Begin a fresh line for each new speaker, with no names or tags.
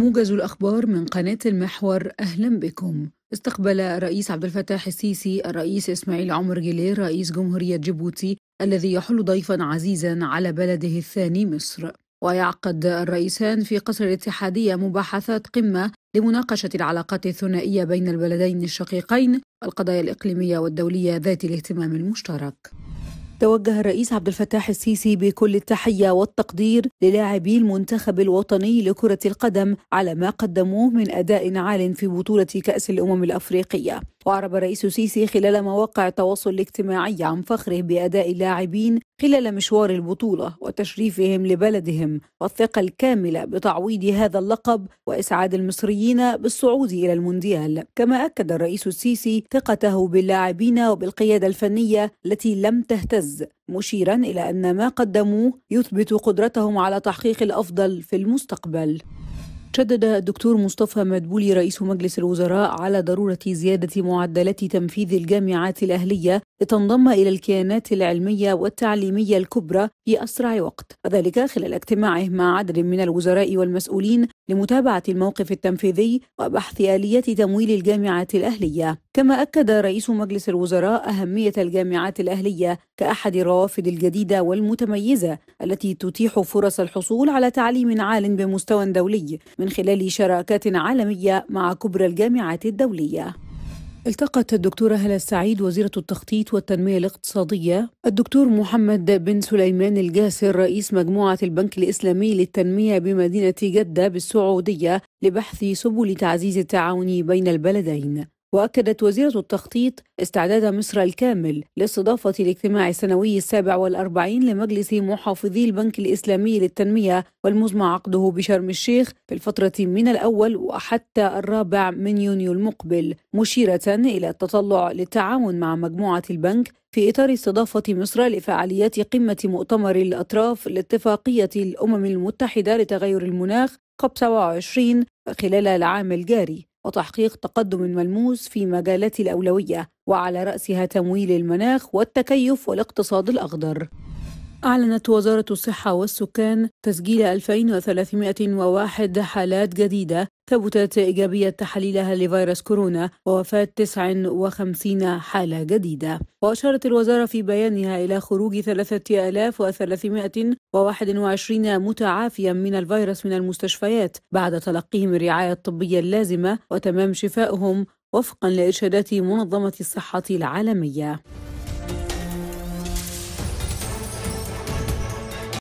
موجز الأخبار من قناة المحور أهلا بكم استقبل رئيس عبد الفتاح السيسي الرئيس إسماعيل عمر جيلير رئيس جمهورية جيبوتي الذي يحل ضيفا عزيزا على بلده الثاني مصر ويعقد الرئيسان في قصر الاتحادية مباحثات قمة لمناقشة العلاقات الثنائية بين البلدين الشقيقين القضايا الإقليمية والدولية ذات الاهتمام المشترك توجه الرئيس عبد الفتاح السيسي بكل التحية والتقدير للاعبي المنتخب الوطني لكرة القدم على ما قدموه من أداء عال في بطولة كأس الأمم الأفريقية وعرب الرئيس السيسي خلال مواقع التواصل الاجتماعي عن فخره بأداء اللاعبين خلال مشوار البطولة وتشريفهم لبلدهم والثقة الكاملة بتعويض هذا اللقب وإسعاد المصريين بالصعود إلى المونديال كما أكد الرئيس السيسي ثقته باللاعبين وبالقيادة الفنية التي لم تهتز مشيرا إلى أن ما قدموه يثبت قدرتهم على تحقيق الأفضل في المستقبل شدد الدكتور مصطفى مدبولي رئيس مجلس الوزراء على ضرورة زيادة معدلات تنفيذ الجامعات الأهلية لتنضم إلى الكيانات العلمية والتعليمية الكبرى في أسرع وقت وذلك خلال اجتماعه مع عدد من الوزراء والمسؤولين لمتابعة الموقف التنفيذي وبحث آلية تمويل الجامعات الأهلية كما أكد رئيس مجلس الوزراء أهمية الجامعات الأهلية كأحد الروافد الجديدة والمتميزة التي تتيح فرص الحصول على تعليم عال بمستوى دولي من خلال شراكات عالمية مع كبرى الجامعات الدولية التقت الدكتورة هلا السعيد وزيرة التخطيط والتنمية الاقتصادية الدكتور محمد بن سليمان الجاسر رئيس مجموعة البنك الإسلامي للتنمية بمدينة جدة بالسعودية لبحث سبل تعزيز التعاون بين البلدين وأكدت وزيرة التخطيط استعداد مصر الكامل لاستضافة الاجتماع السنوي السابع والأربعين لمجلس محافظي البنك الإسلامي للتنمية والمزمع عقده بشرم الشيخ في الفترة من الأول وحتى الرابع من يونيو المقبل مشيرة إلى التطلع للتعاون مع مجموعة البنك في إطار استضافة مصر لفعاليات قمة مؤتمر الأطراف لاتفاقية الأمم المتحدة لتغير المناخ COP 27 خلال العام الجاري وتحقيق تقدم ملموس في مجالات الأولوية وعلى رأسها تمويل المناخ والتكيف والاقتصاد الأخضر أعلنت وزارة الصحة والسكان تسجيل 2301 حالات جديدة ثبتت إيجابية تحليلها لفيروس كورونا ووفاة 59 حالة جديدة وأشارت الوزارة في بيانها إلى خروج 3321 متعافيا من الفيروس من المستشفيات بعد تلقيهم الرعاية الطبية اللازمة وتمام شفائهم وفقا لإرشادات منظمة الصحة العالمية